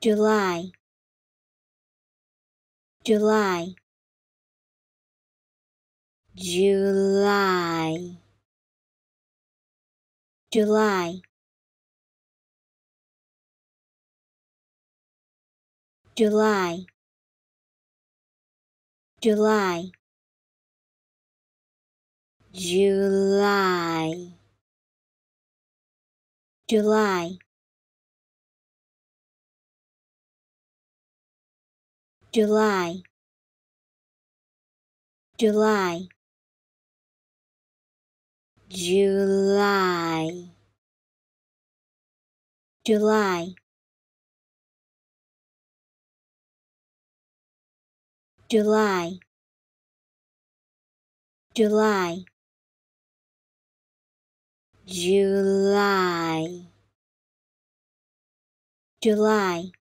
July July July July July July July July July July July July July July July July